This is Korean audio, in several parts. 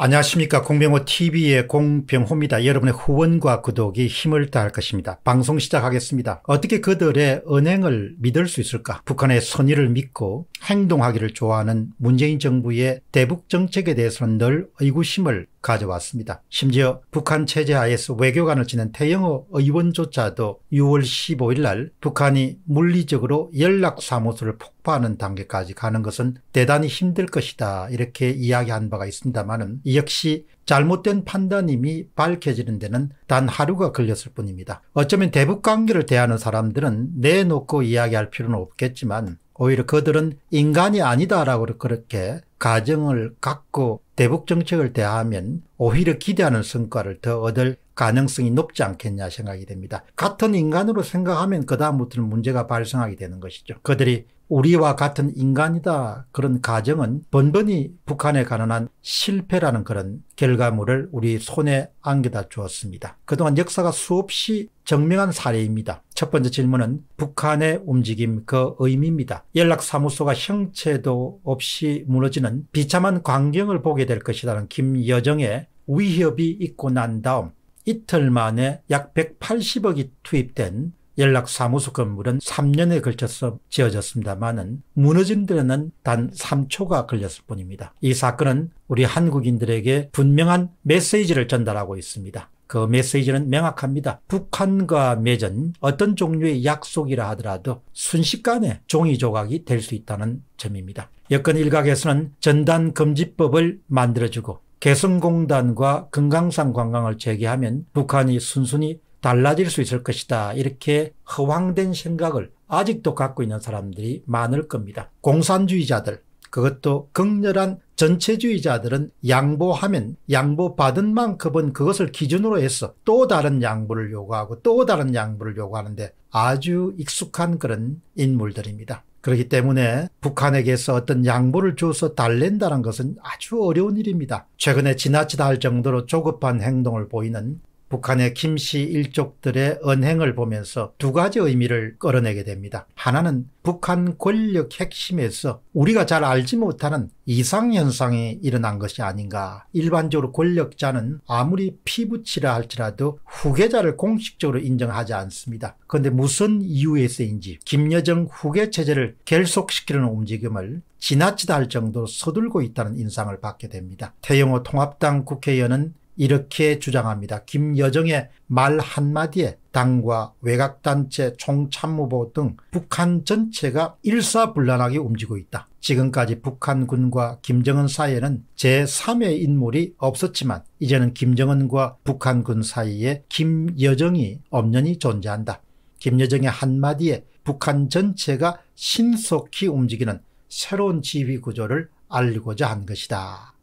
안녕하십니까. 공병호 TV의 공병호입니다. 여러분의 후원과 구독이 힘을 다할 것입니다. 방송 시작하겠습니다. 어떻게 그들의 은행을 믿을 수 있을까? 북한의 선의를 믿고 행동하기를 좋아하는 문재인 정부의 대북 정책에 대해서는 늘 의구심을 가져왔습니다. 심지어 북한 체제 하에서 외교관을 지낸 태영호 의원조차도 6월 15일 날 북한이 물리적으로 연락사무소를 폭파하는 단계까지 가는 것은 대단히 힘들 것이다 이렇게 이야기한 바가 있습니다만 이 역시 잘못된 판단임이 밝혀지는 데는 단 하루가 걸렸을 뿐입니다. 어쩌면 대북 관계를 대하는 사람들은 내놓고 이야기할 필요는 없겠지만 오히려 그들은 인간이 아니다라고 그렇게 가정을 갖고 대북 정책을 대하면 오히려 기대하는 성과를 더 얻을 가능성이 높지 않겠냐 생각이 됩니다. 같은 인간으로 생각하면 그 다음부터는 문제가 발생하게 되는 것이죠. 그들이 우리와 같은 인간이다 그런 가정은 번번이 북한에 가능한 실패라는 그런 결과물을 우리 손에 안겨다 주었습니다. 그동안 역사가 수없이 증명한 사례입니다. 첫 번째 질문은 북한의 움직임 그 의미입니다. 연락사무소가 형체도 없이 무너지는 비참한 광경을 보게 될 것이라는 김여정의 위협이 있고 난 다음 이틀 만에 약 180억이 투입된 연락사무소 건물은 3년에 걸쳐서 지어졌습니다만은 무너진 데는 단 3초가 걸렸을 뿐입니다. 이 사건은 우리 한국인들에게 분명한 메시지를 전달하고 있습니다. 그 메시지는 명확합니다. 북한과 맺은 어떤 종류의 약속이라 하더라도 순식간에 종이 조각이 될 수 있다는 점입니다. 여권 일각에서는 전단 금지법을 만들어주고 개성공단과 금강산 관광을 재개하면 북한이 순순히 달라질 수 있을 것이다. 이렇게 허황된 생각을 아직도 갖고 있는 사람들이 많을 겁니다. 공산주의자들, 그것도 극렬한 전체주의자들은 양보하면 양보받은 만큼은 그것을 기준으로 해서 또 다른 양보를 요구하고 또 다른 양보를 요구하는데 아주 익숙한 그런 인물들입니다. 그렇기 때문에 북한에게서 어떤 양보를 줘서 달랜다는 것은 아주 어려운 일입니다. 최근에 지나치다 할 정도로 조급한 행동을 보이는 북한의 김씨 일족들의 언행을 보면서 두 가지 의미를 끌어내게 됩니다. 하나는 북한 권력 핵심에서 우리가 잘 알지 못하는 이상현상이 일어난 것이 아닌가. 일반적으로 권력자는 아무리 피붙이라 할지라도 후계자를 공식적으로 인정하지 않습니다. 그런데 무슨 이유에서인지 김여정 후계체제를 결속시키려는 움직임을 지나치다 할 정도로 서둘고 있다는 인상을 받게 됩니다. 태영호 통합당 국회의원은 이렇게 주장합니다. 김여정의 말 한마디에 당과 외곽단체, 총참모보 등 북한 전체가 일사불란하게 움직이고 있다. 지금까지 북한군과 김정은 사이에는 제3의 인물이 없었지만 이제는 김정은과 북한군 사이에 김여정이 엄연히 존재한다. 김여정의 한마디에 북한 전체가 신속히 움직이는 새로운 지휘 구조를 알리고자 한 것이다.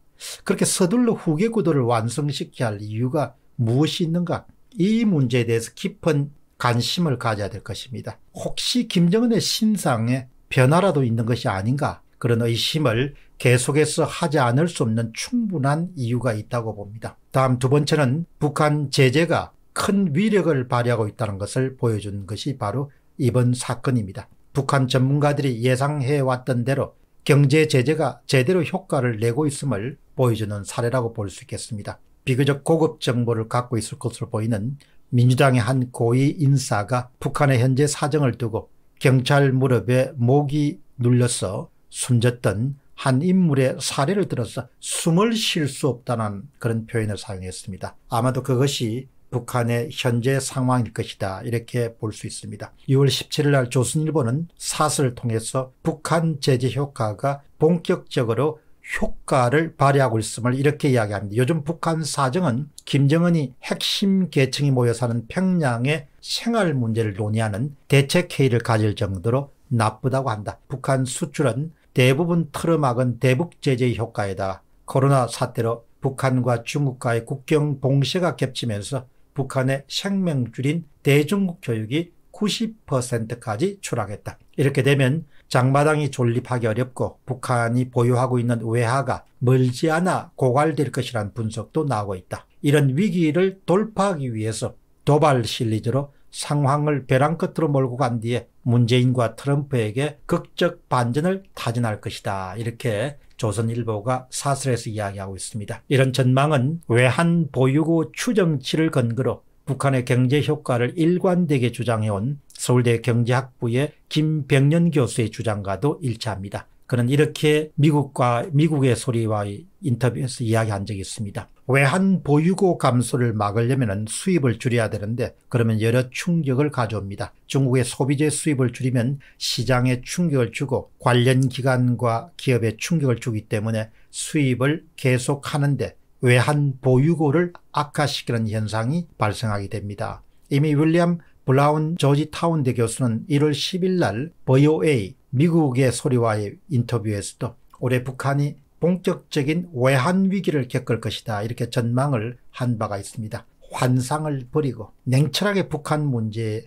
그렇게 서둘러 후계 구도를 완성시켜야 할 이유가 무엇이 있는가? 이 문제에 대해서 깊은 관심을 가져야 될 것입니다. 혹시 김정은의 신상에 변화라도 있는 것이 아닌가? 그런 의심을 계속해서 하지 않을 수 없는 충분한 이유가 있다고 봅니다. 다음 두 번째는 북한 제재가 큰 위력을 발휘하고 있다는 것을 보여준 것이 바로 이번 사건입니다. 북한 전문가들이 예상해왔던 대로 경제 제재가 제대로 효과를 내고 있음을 보여주는 사례라고 볼 수 있겠습니다. 비교적 고급 정보를 갖고 있을 것으로 보이는 민주당의 한 고위 인사가 북한의 현재 사정을 두고 경찰 무릎에 목이 눌려서 숨졌던 한 인물의 사례를 들어서 숨을 쉴 수 없다는 그런 표현을 사용했습니다. 아마도 그것이 북한의 현재 상황일 것이다 이렇게 볼 수 있습니다. 6월 17일 날 조선일보는 사설을 통해서 북한 제재 효과가 본격적으로 효과를 발휘하고 있음을 이렇게 이야기합니다. 요즘 북한 사정은 김정은이 핵심 계층이 모여 사는 평양의 생활 문제를 논의하는 대책 회의를 가질 정도로 나쁘다고 한다. 북한 수출은 대부분 틀어막은 대북 제재의 효과이다. 코로나 사태로 북한과 중국과의 국경 봉쇄가 겹치면서 북한의 생명줄인 대중국 교육이 90%까지 추락했다. 이렇게 되면 장마당이 존립하기 어렵고 북한이 보유하고 있는 외화가 멀지 않아 고갈될 것이란 분석도 나오고 있다. 이런 위기를 돌파하기 위해서 도발 실리즈로 상황을 벼랑 끝으로 몰고 간 뒤에 문재인과 트럼프에게 극적 반전을 타진할 것이다. 이렇게 조선일보가 사설에서 이야기하고 있습니다. 이런 전망은 외한 보유고 추정치를 근거로 북한의 경제 효과를 일관되게 주장해온 서울대 경제학부의 김백년 교수의 주장과도 일치합니다. 그는 이렇게 미국과 미국의 소리와 인터뷰에서 이야기한 적이 있습니다. 외환 보유고 감소를 막으려면 수입을 줄여야 되는데 그러면 여러 충격을 가져옵니다. 중국의 소비재 수입을 줄이면 시장에 충격을 주고 관련 기관과 기업에 충격을 주기 때문에 수입을 계속하는데 외환 보유고를 악화시키는 현상이 발생하게 됩니다. 이미 윌리엄 블라운 저지타운 대 교수는 1월 10일 날 BOA 미국의 소리와의 인터뷰에서도 올해 북한이 본격적인 외환 위기를 겪을 것이다 이렇게 전망을 한 바가 있습니다. 환상을 버리고 냉철하게 북한 문제에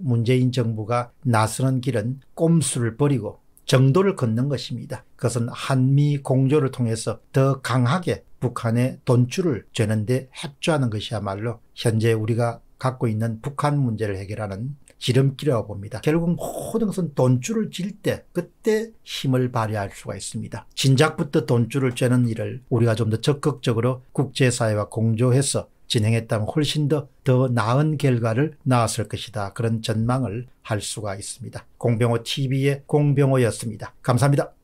문재인 정부가 나서는 길은 꼼수를 버리고 정도를 걷는 것입니다. 그것은 한미 공조를 통해서 더 강하게 북한의 돈줄을 죄는데 협조하는 것이야말로 현재 우리가 갖고 있는 북한 문제를 해결하는 지름길이라고 봅니다. 결국 모든 것은 돈줄을 질 때 그때 힘을 발휘할 수가 있습니다. 진작부터 돈줄을 쬐는 일을 우리가 좀 더 적극적으로 국제사회와 공조해서 진행했다면 훨씬 더, 더 나은 결과를 낳았을 것이다. 그런 전망을 할 수가 있습니다. 공병호 TV의 공병호였습니다. 감사합니다.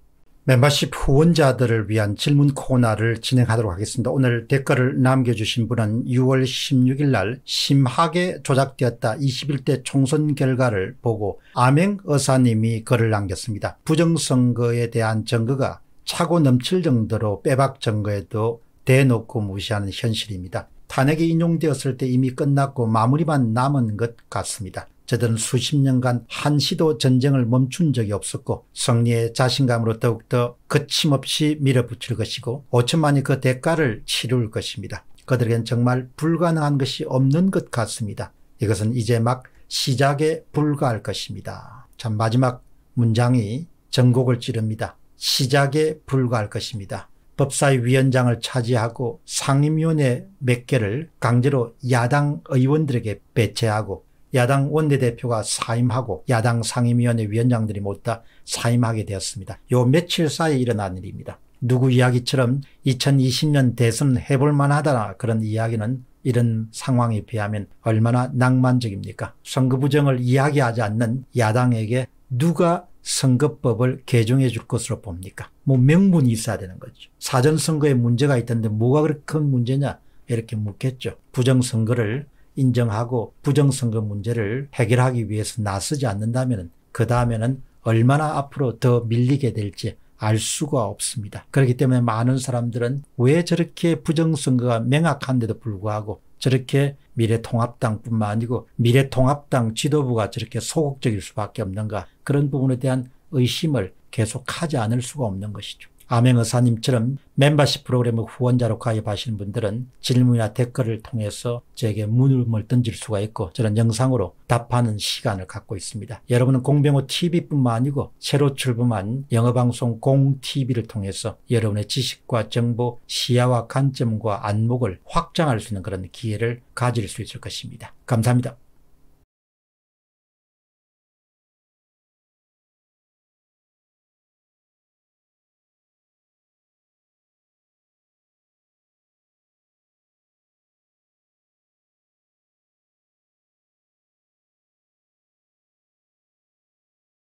멤버십 후원자들을 위한 질문 코너를 진행하도록 하겠습니다. 오늘 댓글을 남겨주신 분은 6월 16일 날 심하게 조작되었다 21대 총선 결과를 보고 아맹 의사님이 글을 남겼습니다. 부정선거에 대한 증거가 차고 넘칠 정도로 빼박 증거에도 대놓고 무시하는 현실입니다. 탄핵이 인용되었을 때 이미 끝났고 마무리만 남은 것 같습니다. 저들은 수십 년간 한시도 전쟁을 멈춘 적이 없었고 승리의 자신감으로 더욱더 거침없이 밀어붙일 것이고 5천만이 그 대가를 치룰 것입니다. 그들에겐 정말 불가능한 것이 없는 것 같습니다. 이것은 이제 막 시작에 불과할 것입니다. 참 마지막 문장이 전곡을 찌릅니다. 시작에 불과할 것입니다. 법사위 위원장을 차지하고 상임위원회 몇 개를 강제로 야당 의원들에게 배치하고 야당 원내대표가 사임하고 야당 상임위원회 위원장들이 모두 다 사임하게 되었습니다. 요 며칠 사이에 일어난 일입니다. 누구 이야기처럼 2020년 대선 해볼 만하다 나 그런 이야기는 이런 상황에 비하면 얼마나 낭만적입니까? 선거 부정을 이야기하지 않는 야당에게 누가 선거법을 개정해 줄 것으로 봅니까? 뭐 명분이 있어야 되는 거죠. 사전선거에 문제가 있던데 뭐가 그렇게 큰 문제냐? 이렇게 묻겠죠. 부정선거를 인정하고 부정선거 문제를 해결하기 위해서 나서지 않는다면 그 다음에는 얼마나 앞으로 더 밀리게 될지 알 수가 없습니다. 그렇기 때문에 많은 사람들은 왜 저렇게 부정선거가 명확한데도 불구하고 저렇게 미래통합당뿐만 아니고 미래통합당 지도부가 저렇게 소극적일 수밖에 없는가 그런 부분에 대한 의심을 계속하지 않을 수가 없는 것이죠. 암행의사님처럼 멤버십 프로그램의 후원자로 가입하시는 분들은 질문이나 댓글을 통해서 저에게 문을 던질 수가 있고 저는 영상으로 답하는 시간을 갖고 있습니다. 여러분은 공병호 TV뿐만 아니고 새로 출범한 영어방송 공TV를 통해서 여러분의 지식과 정보, 시야와 관점과 안목을 확장할 수 있는 그런 기회를 가질 수 있을 것입니다. 감사합니다.